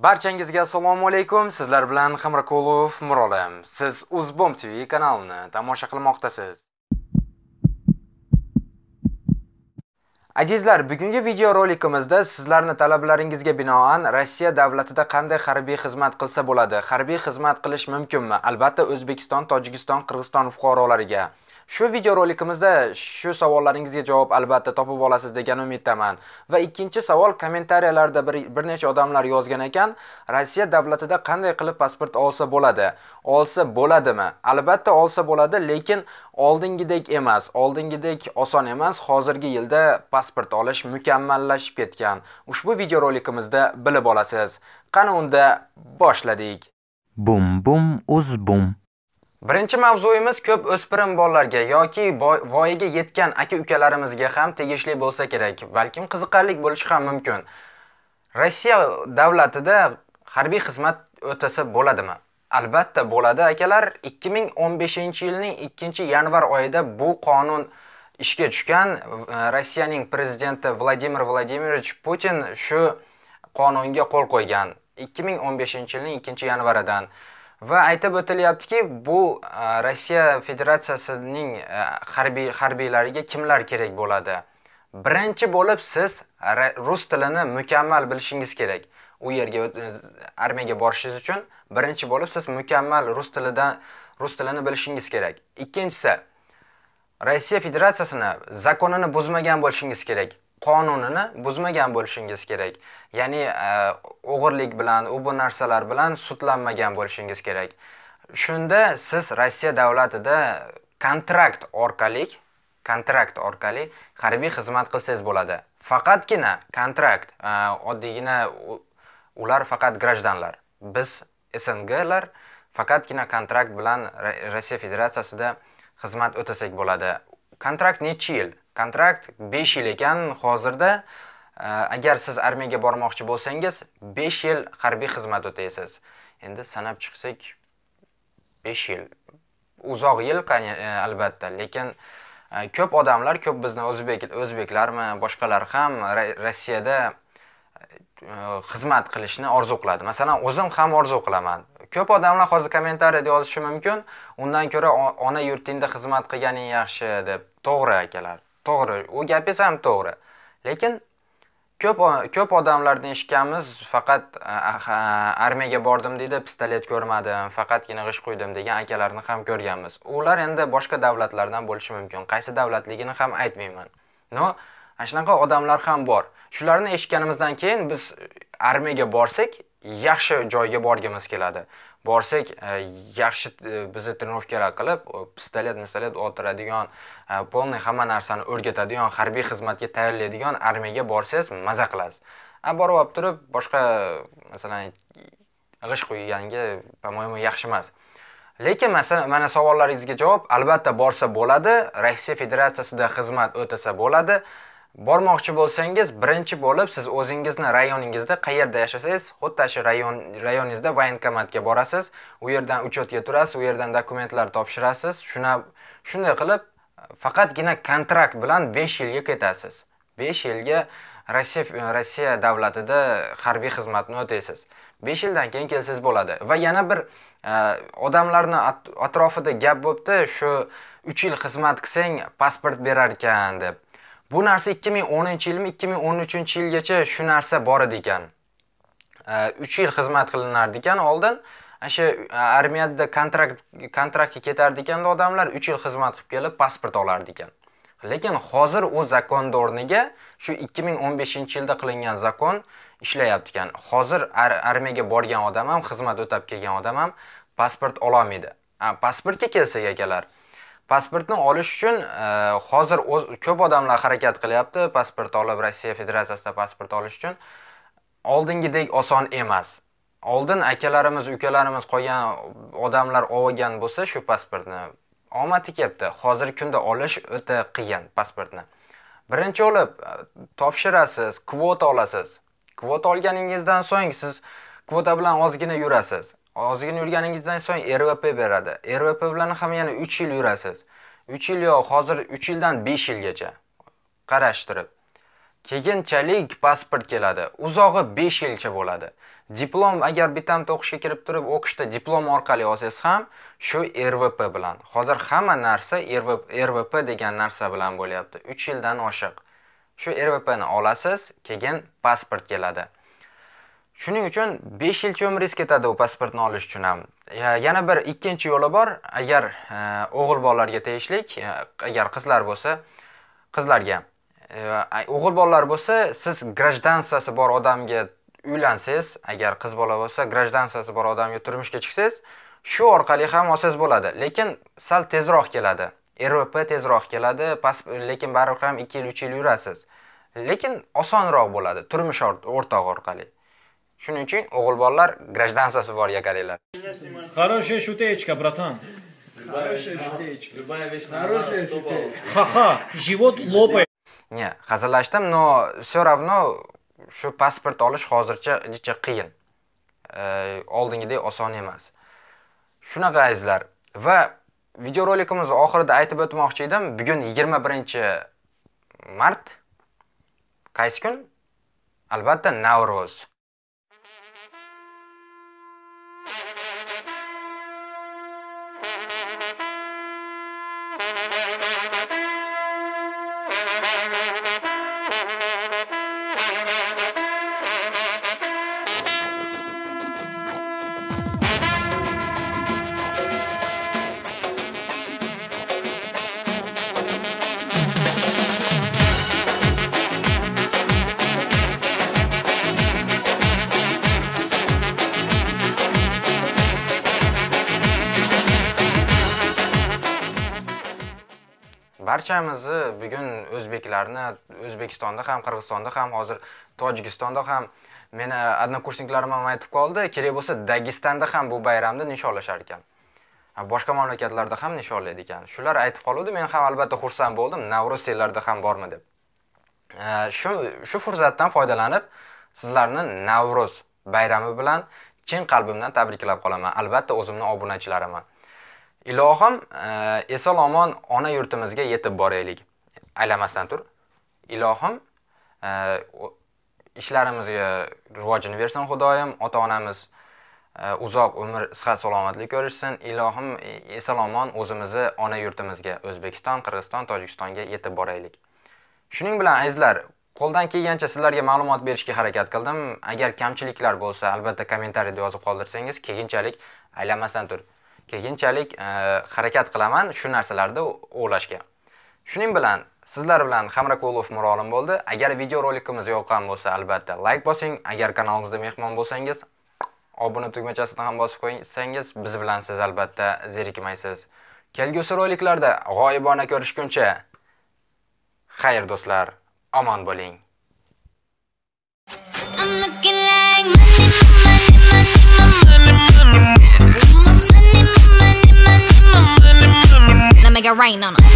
Barchangizga assalomu alaykum. Sizlar bilan Hamrakulov Murolim. Siz O'zbom TV kanalini tomosha qilmoqdasiz. Azizlar, bugungi video rolikimizda sizlarni talablaringizga binoan Rossiya davlatida qanday harbiy xizmat qilsa bo'ladi? Harbiy xizmat qilish mumkinmi? Albatta, O'zbekiston, Tojikiston, Qirg'iziston fuqarolariga Shu videorolikimizda shu savollaringizga javob albatta topib olasiz degan umiddaman. Va ikkinchi savol kommentariyalarda bir, bir necha odamlar yozgan ekan, Rossiya davlatida qanday qilib pasport olsa bo'ladi? Olsa bo'ladimi? Albatta olsa bo'ladi, lekin oldingidek emas, oldingidek oson emas. Hozirgi yilda pasport olish mukammallashib ketgan. Ushbu videorolikimizda bilib olasiz. Qani unda boshladik. Bum bum uz bum. Birinchi mavzuyimiz ko'p o'spirin bolalarga yoki voyaga yetgan aka-ukalarimizga ham tegishli bo'lsa kerak. Balkim qiziqarli bo'lishi ham mumkin. Rossiya davlatida harbiy xizmat o'tasa bo'ladimi? Albatta bo'ladi akalar. 2015-yilning 2-yanvar oyida bu qonun ishga tushgan. Rossiyaning prezidenti Vladimir Vladimirovich Putin shu qonunga qo'l qo'ygan. 2015-yilning 2-yanvaridan. va aytib o'tilyaptiki bu rossiya federatsiyasining harbiy harbiylariga kimlar kerak bo'ladi birinchi bo'lib siz rus tilini mukammal bilishingiz kerak u yerga armiyaga borishingiz uchun birinchi bo'lib siz mukammal rus tilidan rus tilini bilishingiz kerak ikkinchisi rossiya federatsiyasini zakonini buzmagan bo'lishingiz kerak qonunini buzmagan bo'lishingiz kerak ya'ni e, o'g'irlik bilan u bu narsalar bilan sudlanmagan bo'lishingiz kerak shunda siz rossiya davlatida kontrakt orqali kontrakt orqali harbiy xizmat qilsangiz bo'ladi faqatgina kontrakt e, oddiygina ular faqat grajdanlar biz snglar faqatgina kontrakt bilan rossiya federatsiyasida xizmat o'tasak bo'ladi kontrakt nechi yil kontrakt 5 yil ekan hozirda e, agar siz armiyaga bormoqchi bo'lsangiz 5 yil harbiy xizmat o'taysiz endi sanab chiqsak 5 yil uzoq yil e, albatta lekin e, ko'p odamlar ko'p bizni o'zbek o'zbeklarmi boshqalar ham rossiyada xizmat qilishni orzu qiladi masalan o'zim ham orzu qilaman ko'p odamlar hozir kommentariyada yozishi mumkin undan ko'ra ona yurtingda xizmat qilganing yaxshi deb to'g'ri akalar to'g'ri u gapingiz ham to'g'ri lekin ko'p ko'p odamlardan eshitganmiz faqat armiyaga bordim deydi pistolet ko'rmadim faqatgina g'isht quydim degan akalarni ham ko'rganmiz ular endi boshqa davlatlardan bo'lishi mumkin qaysi davlatligini ham aytmayman no ana shunaqa odamlar ham bor shularni eshitganimizdan keyin biz armiyaga borsak yaxshi joyga borgimiz keladi borsak e, yaxshi e, bizni trenirovkalar qilib pistolet mistolet o'ltiradigan полный e, hamma narsani o'rgatadigan harbiy xizmatga tayyorlaydigan armiyaga borsangiz maza qilasiz a borib olib turib boshqa masalan g'isht quyganga по моему yaxshi emas lekin masalan mana savollaringizga javob albatta borsa bo'ladi rossiya federatsiyasida xizmat o'tasa bo'ladi bormoqchi bo'lsangiz birinchi bo'lib siz o'zingizni rayoningizda qayerda yashasangiz xuddi shu rayon rayoningizda voenkomatga borasiz u yerdan учетga turasiz u yerdan dokumentlar topshirasiz shuna shunday qilib faqatgina kontrakt bilan besh yilga ketasiz besh yilga rossiya rossiya davlatida harbiy xizmatni o'taysiz besh yildan keyin kelsangiz bo'ladi va yana bir e, odamlarni atrofida gap bo'libdi shu uch yil xizmat qilsang pasport berar ekan deb bu narsa 2010 yilmi 2013 yilgacha shu narsa bor edi ekan 3 yil xizmat qilinar ekan oldin o'sha e, armiyada kontrakt kontraktga ketardi ekanda odamlar 3 yil xizmat qilib kelib pasport olardi ekan lekin hozir u zakonni o'rniga shu 2015 yilda qilingan zakon ishlayapti ekan hozir armiyaga borgan odam ham xizmat o'tab kelgan odam ham pasport ololmaydi pasportga kelsak akalar pasportni olish uchun e, hozir ko'p odamlar harakat qilyapti pasport olib rossiya federatsiyasida pasport olish uchun oldingidek oson emas oldin akalarimiz ukalarimiz qolgan odamlar olgan bo'lsa shu pasportni omadi kelibdi hozirgi kunda olish o'ta qiyin pasportni birinchi olib e, topshirasiz kvota olasiz kvota olganingizdan so'ng siz kvota bilan ozgina yurasiz ozgina yurganingizdan so'ng rvp beradi rvp bilan ham yana 3 yil yurasiz 3 yil yo'q hozir 3 yildan 5 yilgacha qarashtirib keyinchalik pasport keladi uzog'i 5 yilcha bo'ladi diplom agar bitamta o'qishga kirib turib o'qishda diplom orqali olsangiz ham shu rvp bilan hozir hamma narsa rvp degan narsa bilan bo'lyapti 3 yildan oshiq shu rvpni olasiz keyin pasport keladi shuning uchun 5 yilcha umringiz ketadi u pasportni olish uchun ham yana bir ikkinchi yo'li bor agar e, o'g'il bolalarga tegishlik e, agar qizlar bo'lsa qizlarga e, o'g'il bolalar bo'lsa siz grajdansiyasi bor odamga uylansangiz agar qiz bola bo'lsa grajdansiyasi bor odamga turmushga chiqsangiz shu orqali ham olsangiz bo'ladi lekin sal tezroq keladi rop tezroq keladi lekin baribir ham ikki yil uch yil yurasiz lekin osonroq bo'ladi turmush o'rtog'i orqali shuning uchun o'g'il bolalar grajdansiyasi bor yakaringlar хорошая шутечка братан хорошая шутечка любая вещь хорошая ха-ха живот лопает не hazillashdim но все равно shu pasport olish hozircha jicha qiyin oldingidek oson emas shunaqa azizlar va videorolikimiz oxirida aytib o'tmoqchi edim bugun yigirma birinchi mart qaysi kun albatta navro'z Música barchamizni bugun o'zbeklarni o'zbekistonda ham qirg'izistonda ham hozir tojikistonda ham meni однокурсниklarim ham aytib qoldi kerak bo'lsa dagistonda ham bu bayramni nishonlashar ekan boshqa mamlakatlarda ham nishonlaydi ekan shular aytib qoluvdi men ham albatta xursand bo'ldim navro'z senlarda ham bormi deb shu shu fursatdan foydalanib sizlarni navro'z bayrami bilan chin qalbimdan tabriklab qolaman albatta o'zimni obunachilarimni ilohim e, eson omon ona yurtimizga yetib boraylik aylamasdan tur ilohim e, ishlarimizga rivojini bersin xudoyim ota onamiz e, uzoq umr sihat salomatlik ko'rishsin ilohim eson omon o'zimizni ona yurtimizga o'zbekiston qirg'iziston tojikistonga yetib boraylik shuning bilan azizlar qo'ldan kelgancha sizlarga ma'lumot berishga harakat qildim agar kamchiliklar bo'lsa albatta kommentariyada yozib qoldirsangiz keyinchalik aylanmasdan tur keyinchalik e, harakat qilaman shu narsalarni o'ylashga shuning bilan sizlar bilan hamrakulov mirolim bo'ldi agar videorolikimiz yoqqan bo'lsa albatta layk bosing agar kanalimizda mehmon bo'lsangiz obuna tugmachasini ham bosib qo'ysangiz biz bilan siz albatta zerikmaysiz kelgusi roliklarda g'oyibona ko'rishguncha xayr do'stlar omon bo'ling rain on them.